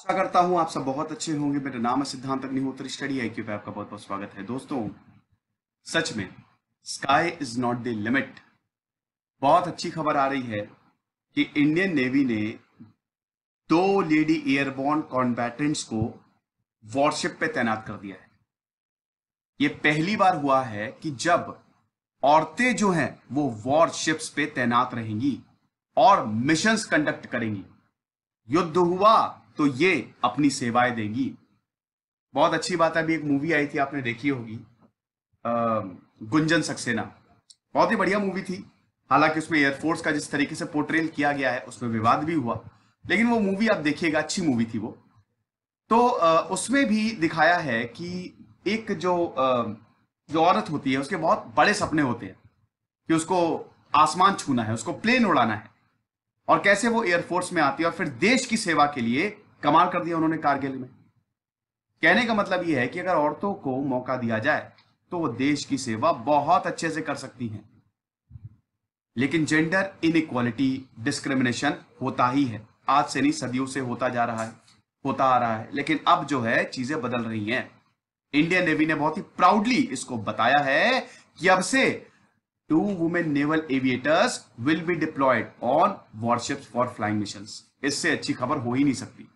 आशा करता हूं आप सब बहुत अच्छे होंगे मेरा नाम है सिद्धांत अग्निहोत्री स्टडी आई क्यू पे आपका बहुत बहुत स्वागत है दोस्तों सच में sky is not the limit बहुत अच्छी खबर आ रही है कि इंडियन नेवी ने दो लेडी एयरबॉर्न कॉन्बैटेंट्स को वॉरशिप पे तैनात कर दिया है ये पहली बार हुआ है कि जब औरतें जो हैं वो वॉरशिप्स पे तैनात रहेंगी और मिशंस कंडक्ट करेंगी युद्ध हुआ तो ये अपनी सेवाएं देंगी बहुत अच्छी बात है अभी एक मूवी आई थी आपने देखी होगी गुंजन सक्सेना बहुत ही बढ़िया मूवी थी हालांकि उसमें एयरफोर्स का जिस तरीके से पोर्ट्रेल किया गया है उसमें विवाद भी हुआ लेकिन वो मूवी आप देखिएगा अच्छी मूवी थी वो तो उसमें भी दिखाया है कि एक जो जो औरत होती है उसके बहुत बड़े सपने होते हैं कि उसको आसमान छूना है उसको प्लेन उड़ाना है और कैसे वो एयरफोर्स में आती है और फिर देश की सेवा के लिए कमाल कर दिया उन्होंने कारगिल में कहने का मतलब यह है कि अगर औरतों को मौका दिया जाए तो वो देश की सेवा बहुत अच्छे से कर सकती हैं लेकिन जेंडर इनइक्वालिटी डिस्क्रिमिनेशन होता ही है आज से नहीं सदियों से होता जा रहा है होता आ रहा है लेकिन अब जो है चीजें बदल रही हैं इंडियन नेवी ने बहुत ही प्राउडली इसको बताया है कि अब से two women naval aviators will be deployed on warships for flying missions. इससे अच्छी खबर हो ही नहीं सकती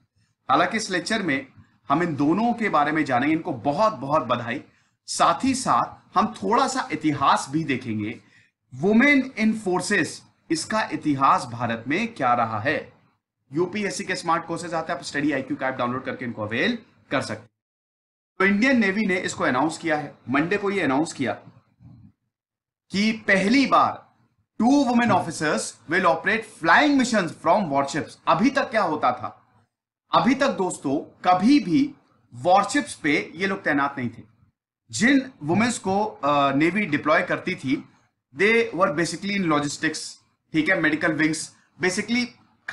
हालांकि इस लेक्चर में हम इन दोनों के बारे में जानेंगे इनको बहुत बहुत बधाई साथ ही साथ हम थोड़ा सा इतिहास भी देखेंगे वुमेन इन फोर्सेस इसका इतिहास भारत में क्या रहा है यूपीएससी के स्मार्ट कोर्सेज आते हैं आप स्टडी आईक्यू का ऐप डाउनलोड करके इनको अवेल कर सकते तो इंडियन नेवी ने इसको अनाउंस किया है मंडे को ये अनाउंस किया कि पहली बार two women officers will operate flying mission from warships अभी तक क्या होता था अभी तक दोस्तों कभी भी वॉरशिप्स पे ये लोग तैनात नहीं थे जिन वुमेन्स को नेवी डिप्लॉय करती थी दे वर बेसिकली इन लॉजिस्टिक्स ठीक है मेडिकल विंग्स बेसिकली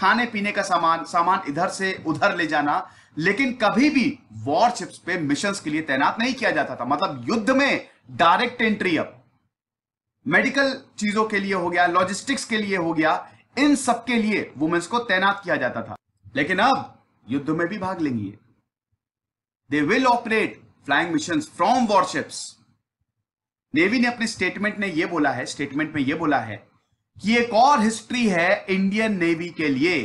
खाने पीने का सामान सामान इधर से उधर ले जाना लेकिन कभी भी वॉरशिप्स पे मिशंस के लिए तैनात नहीं किया जाता था मतलब युद्ध में डायरेक्ट एंट्री अब मेडिकल चीजों के लिए हो गया लॉजिस्टिक्स के लिए हो गया इन सब के लिए वुमेन्स को तैनात किया जाता था लेकिन अब युद्ध में भी भाग लेंगी they will operate flying mission from warships navy ने अपने स्टेटमेंट ने यह बोला है स्टेटमेंट में यह बोला है कि एक और हिस्ट्री है इंडियन नेवी के लिए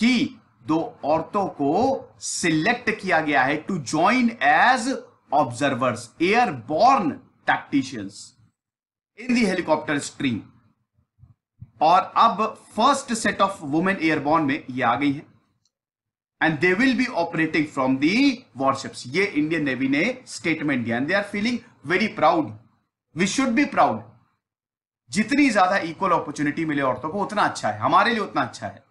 कि दो औरतों को सिलेक्ट किया गया है to join as observers born tacticians in the helicopter stream और अब first set of women airborne में ये आ गई है and they will be operating from the warships ये इंडियन नेवी ने स्टेटमेंट दिया and they are feeling very proud we should be proud जितनी ज्यादा इक्वल अपॉर्चुनिटी मिले औरतों को उतना अच्छा है हमारे लिए उतना अच्छा है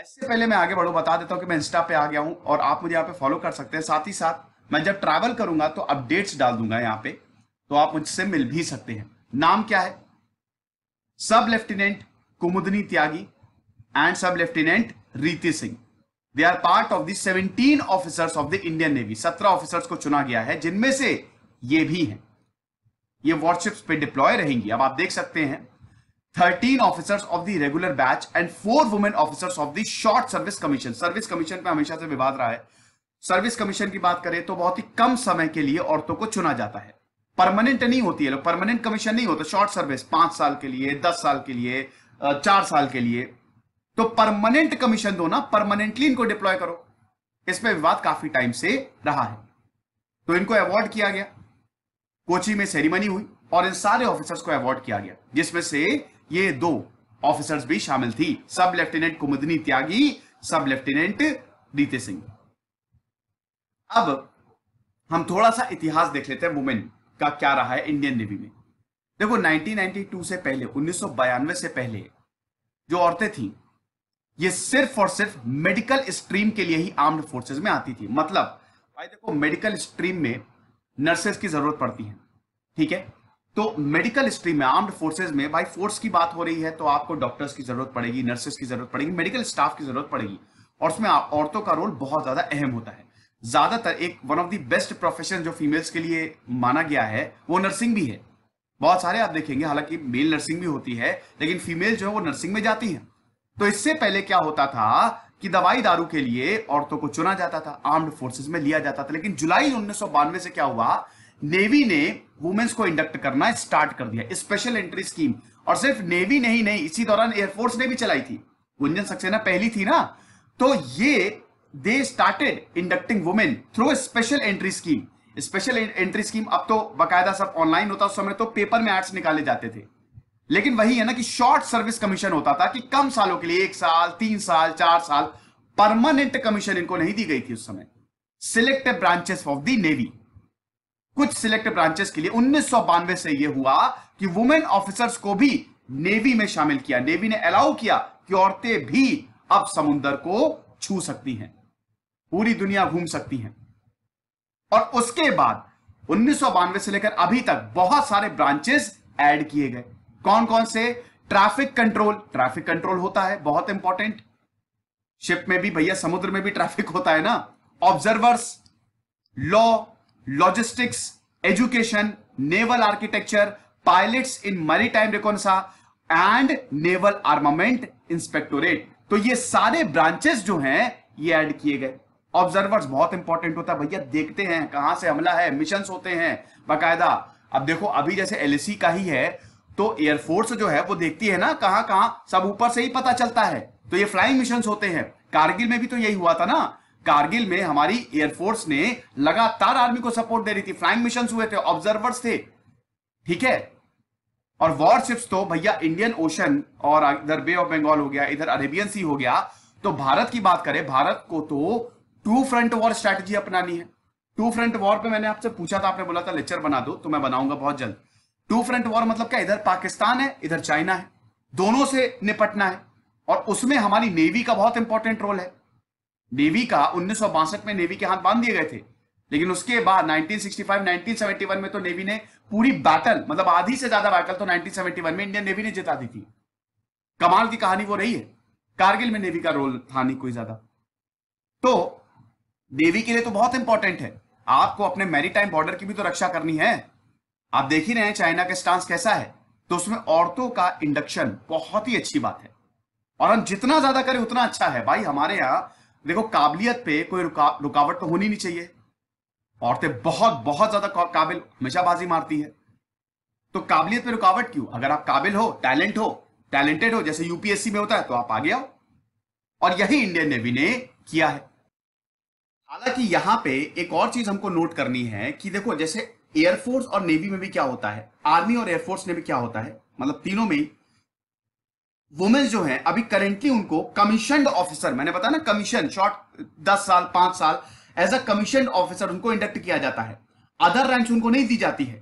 इससे पहले मैं आगे बढ़ू बता देता हूं कि मैं इंस्टा पे आ गया हूं और आप मुझे यहाँ पे फॉलो कर सकते हैं साथ ही साथ मैं जब ट्रैवल करूंगा तो अपडेट्स डाल दूंगा यहां पे तो आप मुझसे मिल भी सकते हैं नाम क्या है सब लेफ्टिनेंट कुमुदनी त्यागी and sub lieutenant Riti Singh they are part of the officers of the Indian navy सत्रह ऑफिसर्स को चुना गया है जिनमें से ये भी हैं ये वॉरशिप्स पे डिप्लॉय रहेंगी अब आप देख सकते हैं thirteen officers of the regular batch and four women officers of the short service commission service commission पे हमेशा से विवाद रहा है सर्विस कमीशन की बात करें तो बहुत ही कम समय के लिए औरतों को चुना जाता है परमानेंट नहीं होती है परमानेंट कमीशन नहीं होता शॉर्ट सर्विस पांच साल के लिए दस साल के लिए चार साल के लिए तो परमानेंट कमीशन दो ना परमानेंटली इनको डिप्लॉय करो इस पर विवाद काफी टाइम से रहा है तो इनको अवॉर्ड किया गया कोची में सेरेमनी हुई और इन सारे ऑफिसर्स को अवॉर्ड किया गया जिसमें से ये दो ऑफिसर्स भी शामिल थी सब लेफ्टिनेंट कुमुदनी त्यागी सब लेफ्टिनेंट रीते सिंह अब हम थोड़ा सा इतिहास देख लेते हैं वुमेन का क्या रहा है इंडियन नेवी में देखो 1992 से पहले उन्नीस से पहले जो औरतें थी ये सिर्फ और सिर्फ मेडिकल स्ट्रीम के लिए ही आर्म्ड फोर्सेज में आती थी मतलब भाई देखो मेडिकल स्ट्रीम में नर्सेज की जरूरत पड़ती है ठीक है तो मेडिकल स्ट्रीम में आर्म्ड फोर्सेज में भाई फोर्स की बात हो रही है तो आपको डॉक्टर्स की जरूरत पड़ेगी नर्सेस की जरूरत पड़ेगी मेडिकल स्टाफ की जरूरत पड़ेगी और उसमें औरतों का रोल बहुत ज्यादा अहम होता है ज्यादातर एक one of the best profession जो फीमेल्स के लिए माना गया है वो नर्सिंग भी है बहुत सारे आप देखेंगे हालांकि मेल नर्सिंग भी होती है लेकिन फीमेल जो है वो नर्सिंग में जाती हैं तो इससे पहले क्या होता था कि दवाई दारू के लिए औरतों को चुना जाता था आर्म्ड फोर्सेस में लिया जाता था लेकिन जुलाई उन्नीस से क्या हुआ नेवी ने वुमेन्स को इंडक्ट करना स्टार्ट कर दिया स्पेशल एंट्री स्कीम और सिर्फ नेवी ने ही नहीं इसी दौरान एयरफोर्स ने भी चलाई थी गुंजन सक्सेना पहली थी ना तो ये they started inducting women through special entry scheme special entry scheme अब तो बकायदा सब ऑनलाइन होता उस समय तो पेपर में एड्स निकाले जाते थे लेकिन वही है ना कि शॉर्ट सर्विस कमीशन होता था कि कम सालों के लिए एक साल तीन साल चार साल परमानेंट कमीशन इनको नहीं दी गई थी उस समय select branches of the navy कुछ सिलेक्ट ब्रांचेस के लिए उन्नीस से यह हुआ कि वुमेन ऑफिसर्स को भी नेवी में शामिल किया नेवी ने अलाउ किया कि औरतें भी अब समुद्र को छू सकती हैं पूरी दुनिया घूम सकती है और उसके बाद उन्नीस से लेकर अभी तक बहुत सारे ब्रांचेस ऐड किए गए कौन कौन से ट्रैफिक कंट्रोल ट्रैफिक कंट्रोल होता है बहुत इंपॉर्टेंट शिप में भी भैया समुद्र में भी ट्रैफिक होता है ना observers law logistics education naval architecture pilots in maritime reconnaissance and naval armament inspectorate तो ये सारे ब्रांचेस जो हैं ये ऐड किए गए ऑब्जर्वर्स बहुत इंपॉर्टेंट होता है भैया देखते हैं कहां से हमला है मिशन होते हैं बाकायदा अब देखो अभी जैसे एलएसी का ही है तो एयरफोर्स जो है वो देखती है ना कहां कहां सब ऊपर से ही पता चलता है तो ये फ्लाइंग मिशन होते हैं कारगिल में भी तो यही हुआ था ना कारगिल में हमारी एयरफोर्स ने लगातार आर्मी को सपोर्ट दे रही थी फ्लाइंग मिशन हुए थे ऑब्जर्वर्स थे ठीक है और वॉरशिप्स तो भैया इंडियन ओशन और इधर बे ऑफ बंगाल हो गया इधर अरेबियन सी हो गया तो भारत की बात करें भारत को तो टू फ्रंट वॉर स्ट्रैटेजी अपनानी है टू फ्रंट वॉर पे मैंने आपसे पूछा था आपने बोला था लेक्चर बना दो तो मैं बनाऊंगा बहुत जल्द टू फ्रंट वॉर मतलब क्या इधर पाकिस्तान है इधर चाइना है दोनों से निपटना है और उसमें हमारी नेवी का बहुत इंपॉर्टेंट रोल है नेवी का उन्नीस में नेवी के हाथ बांध दिए गए थे लेकिन उसके बाद 1965 1971 में तो नेवी ने पूरी बैटल मतलब आधी से ज्यादा बैटल तो 1971 में इंडियन नेवी ने जिता दी थी कमाल की कहानी वो रही है कारगिल में नेवी का रोल था नहीं कोई ज्यादा तो नेवी के लिए तो बहुत इंपॉर्टेंट है आपको अपने मैरीटाइम बॉर्डर की भी तो रक्षा करनी है आप देख ही रहे हैं चाइना का स्टांस कैसा है तो उसमें औरतों का इंडक्शन बहुत ही अच्छी बात है और हम जितना ज्यादा करें उतना अच्छा है भाई हमारे यहाँ देखो काबिलियत पे कोई रुका, रुकावट तो होनी नहीं चाहिए औरतें बहुत बहुत ज्यादा काबिल हमेशा बाजी मारती है तो काबिलियत पे रुकावट क्यों अगर आप काबिल हो टैलेंट हो टैलेंटेड हो जैसे यूपीएससी में होता है तो आप आगे आओ और यही इंडियन नेवी ने किया है हालांकि यहाँ पे एक और चीज हमको नोट करनी है कि देखो जैसे एयरफोर्स और नेवी में भी क्या होता है आर्मी और एयरफोर्स में भी क्या होता है मतलब तीनों में वुमेन्स जो है अभी करेंटली उनको कमीशन ऑफिसर मैंने बताया ना कमीशन शॉर्ट दस साल पांच साल एज अ कमीशन ऑफिसर उनको इंडक्ट किया जाता है अदर रैंक उनको नहीं दी जाती है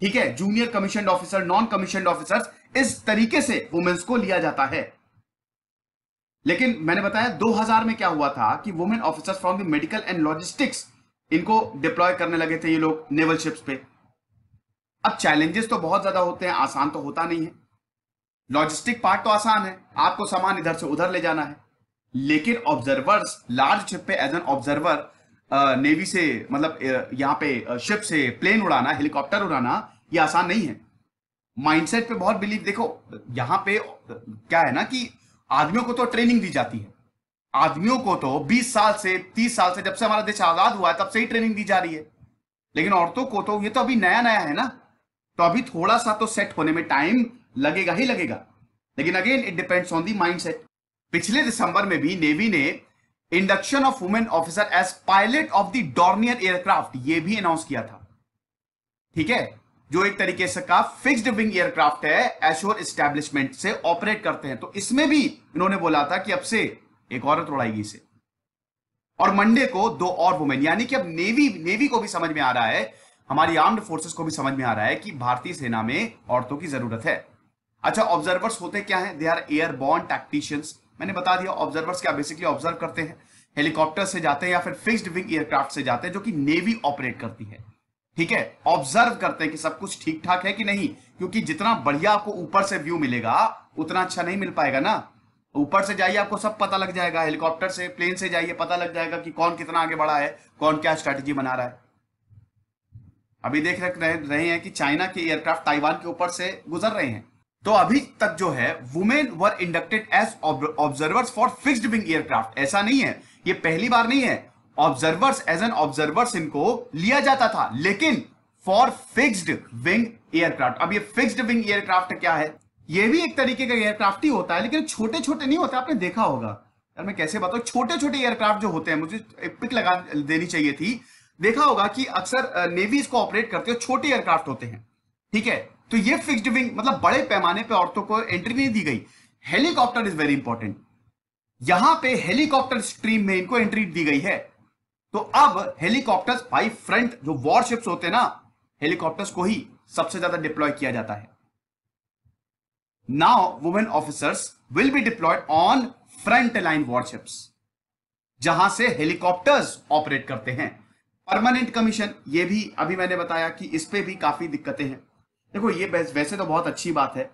ठीक है junior commission officer non commission officer इस तरीके से वुमेन्स को लिया जाता है लेकिन मैंने बताया 2000 में क्या हुआ था कि women officers from the medical and logistics इनको डिप्लॉय करने लगे थे ये लोग नेवल शिप्स पे अब चैलेंजेस तो बहुत ज्यादा होते हैं आसान तो होता नहीं है लॉजिस्टिक पार्ट तो आसान है आपको सामान इधर से उधर ले जाना है लेकिन ऑब्जर्वर्स लार्ज शिप पे एज एन ऑब्जर्वर नेवी से मतलब यहाँ पे शिप से प्लेन उड़ाना हेलीकॉप्टर उड़ाना ये आसान नहीं है माइंडसेट पे बहुत बिलीव देखो यहाँ पे क्या है ना कि आदमियों को तो ट्रेनिंग दी जाती है आदमियों को तो 20 साल से 30 साल से जब से हमारा देश आजाद हुआ है तब से ही ट्रेनिंग दी जा रही है लेकिन औरतों को तो ये तो अभी नया नया है ना तो अभी थोड़ा सा तो सेट होने में टाइम लगेगा ही लगेगा लेकिन again it depends on the mind पिछले दिसंबर में भी नेवी ने induction of women officer as pilot of the Dornier aircraft ये भी अनाउंस किया था ठीक है जो एक तरीके से का फिक्स्ड विंग एयरक्राफ्ट है एश्योर स्टैब्लिशमेंट से ऑपरेट करते हैं तो इसमें भी इन्होंने बोला था कि अब से एक औरत उड़ाएगी इसे और मंडे को दो और वुमेन यानी कि अब नेवी नेवी को भी समझ में आ रहा है हमारी आर्म्ड फोर्सेस को भी समझ में आ रहा है कि भारतीय सेना में औरतों की जरूरत है अच्छा ऑब्जर्वर्स होते क्या है they are airborne tacticians मैंने बता दिया ऑब्जर्वर्स क्या बेसिकली ऑब्जर्व करते हैं हेलीकॉप्टर से जाते हैं या फिर फिक्स्ड विंग एयरक्राफ्ट से जाते हैं जो कि नेवी ऑपरेट करती है ठीक है ऑब्जर्व करते हैं कि सब कुछ ठीक ठाक है कि नहीं क्योंकि जितना बढ़िया आपको ऊपर से व्यू मिलेगा उतना अच्छा नहीं मिल पाएगा ना ऊपर से जाइए आपको सब पता लग जाएगा हेलीकॉप्टर से प्लेन से जाइए पता लग जाएगा कि कौन कितना आगे बढ़ा है कौन क्या स्ट्रेटेजी बना रहा है अभी देख रहे, रहे हैं कि चाइना के एयरक्राफ्ट ताइवान के ऊपर से गुजर रहे हैं तो अभी तक जो है women were inducted as observers for fixed wing aircraft ऐसा नहीं है ये पहली बार नहीं है ऑब्जर्वर्स एज एन ऑब्जर्वर्स इनको लिया जाता था लेकिन फॉर फिक्स्ड विंग एयरक्राफ्ट अब ये फिक्स्ड विंग एयरक्राफ्ट क्या है ये भी एक तरीके का एयरक्राफ्ट ही होता है लेकिन छोटे छोटे नहीं होते आपने देखा होगा यार मैं कैसे बताऊं छोटे छोटे एयरक्राफ्ट जो होते हैं मुझे पिक लगा देनी चाहिए थी देखा होगा कि अक्सर नेवीज को ऑपरेट करते हो छोटे एयरक्राफ्ट होते हैं ठीक है तो ये फिक्स्ड विंग मतलब बड़े पैमाने पर औरतों को एंट्री नहीं दी गई हेलीकॉप्टर इज वेरी इंपॉर्टेंट यहां पे हेलीकॉप्टर स्ट्रीम में इनको एंट्री दी गई है तो अब हेलीकॉप्टर्स भाई फ्रंट जो वॉरशिप्स होते हैं ना हेलीकॉप्टर्स को ही सबसे ज्यादा डिप्लॉय किया जाता है now women officers will be deployed on front line warships जहां से हेलीकॉप्टर्स ऑपरेट करते हैं परमानेंट कमीशन ये भी अभी मैंने बताया कि इस पर भी काफी दिक्कतें हैं देखो ये वैसे तो बहुत अच्छी बात है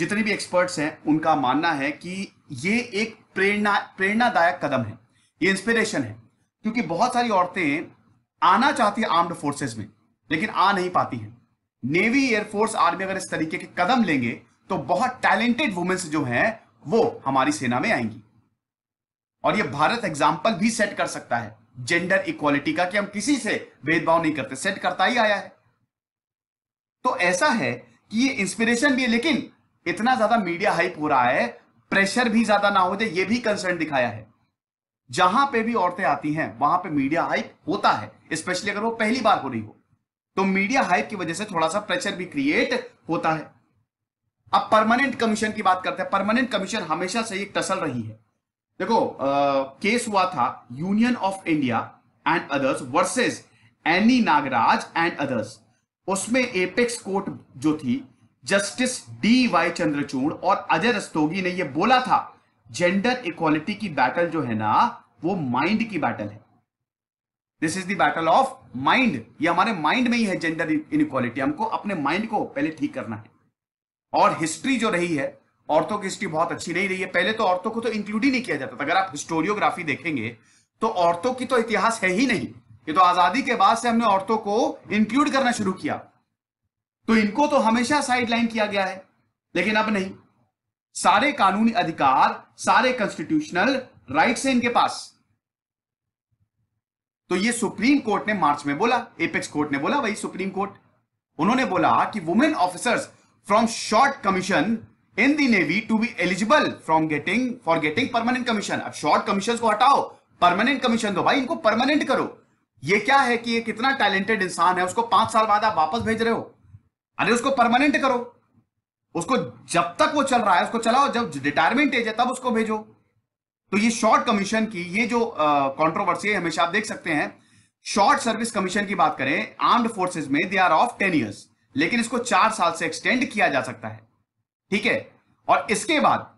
जितने भी एक्सपर्ट्स हैं उनका मानना है कि ये एक प्रेरणा प्रेरणादायक कदम है ये इंस्पिरेशन है क्योंकि बहुत सारी औरतें आना चाहती है आर्म्ड फोर्सेस में लेकिन आ नहीं पाती हैं नेवी एयरफोर्स आर्मी अगर इस तरीके के कदम लेंगे तो बहुत टैलेंटेड वुमेन्स जो हैं वो हमारी सेना में आएंगी और ये भारत एग्जाम्पल भी सेट कर सकता है जेंडर इक्वालिटी का कि हम किसी से भेदभाव नहीं करते सेट करता ही आया है तो ऐसा है कि ये इंस्पिरेशन भी है लेकिन इतना ज्यादा मीडिया हाइप हो रहा है प्रेशर भी ज्यादा ना हो जाए ये भी कंसर्न दिखाया है जहां पे भी औरतें आती हैं वहां पे मीडिया हाइप होता है स्पेशली अगर वो पहली बार हो रही हो तो मीडिया हाइप की वजह से थोड़ा सा प्रेशर भी क्रिएट होता है अब परमानेंट कमीशन की बात करते हैं परमानेंट कमीशन हमेशा से एक टसल रही है देखो आ, केस हुआ था Union of India and others versus Annie Nagaraj and others उसमें एपेक्स कोर्ट जो थी जस्टिस डी वाई चंद्रचूड़ और अजय रस्तोगी ने यह बोला था जेंडर इक्वालिटी की बैटल जो है ना वो माइंड की बैटल है this is the battle of mind ये हमारे माइंड में ही है जेंडर इनक्वालिटी हमको अपने माइंड को पहले ठीक करना है और हिस्ट्री जो रही है औरतों की हिस्ट्री बहुत अच्छी नहीं रही है पहले तो औरतों को तो इंक्लूड ही नहीं किया जाता था अगर आप हिस्टोरियोग्राफी देखेंगे तो औरतों की तो इतिहास है ही नहीं ये तो आजादी के बाद से हमने औरतों को इंक्लूड करना शुरू किया तो इनको तो हमेशा साइडलाइन किया गया है लेकिन अब नहीं सारे कानूनी अधिकार सारे कॉन्स्टिट्यूशनल राइट्स है इनके पास तो ये सुप्रीम कोर्ट ने मार्च में बोला एपेक्स कोर्ट ने बोला वही सुप्रीम कोर्ट उन्होंने बोला कि women officers from short commission in the navy to be eligible from getting for getting permanent commission अब शॉर्ट कमीशन को हटाओ परमानेंट कमीशन दो भाई इनको परमानेंट करो ये क्या है कि ये कितना टैलेंटेड इंसान है उसको पांच साल बाद आप वापस भेज रहे हो अरे उसको परमानेंट करो उसको जब तक वो चल रहा है उसको चलाओ जब रिटायरमेंट एज है तब उसको भेजो तो ये शॉर्ट कमीशन की ये जो कॉन्ट्रोवर्सी है हमेशा आप देख सकते हैं शॉर्ट सर्विस कमीशन की बात करें आर्म्ड फोर्सेज में they are of ten years लेकिन इसको चार साल से एक्सटेंड किया जा सकता है ठीक है और इसके बाद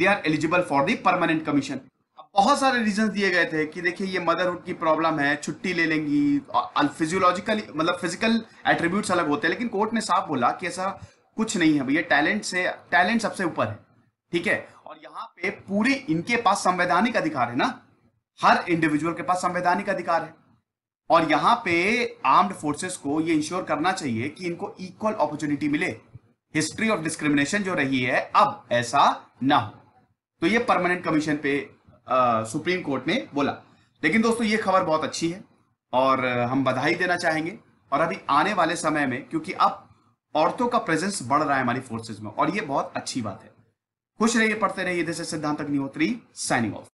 they are eligible for the permanent commission बहुत सारे रीजन दिए गए थे कि देखिए ये मदरहुड की प्रॉब्लम है छुट्टी ले लेंगी फिजियोलॉजिकल मतलब फिजिकल एट्रीब्यूट्स अलग होते हैं लेकिन कोर्ट ने साफ बोला कि ऐसा कुछ नहीं है भैया टैलेंट से टैलेंट सबसे ऊपर है ठीक है और यहाँ पे पूरे इनके पास संवैधानिक अधिकार है ना हर इंडिविजुअल के पास संवैधानिक अधिकार है और यहाँ पे आर्म्ड फोर्सेस को ये इंश्योर करना चाहिए कि इनको इक्वल अपॉर्चुनिटी मिले हिस्ट्री ऑफ डिस्क्रिमिनेशन जो रही है अब ऐसा ना हो तो ये परमानेंट कमीशन पे आ, सुप्रीम कोर्ट ने बोला लेकिन दोस्तों ये खबर बहुत अच्छी है और हम बधाई देना चाहेंगे और अभी आने वाले समय में क्योंकि अब औरतों का प्रेजेंस बढ़ रहा है हमारी फोर्सेज में और ये बहुत अच्छी बात है खुश रहिए पढ़ते रहिए दिस इज सिद्धांत अग्निहोत्री साइनिंग ऑफ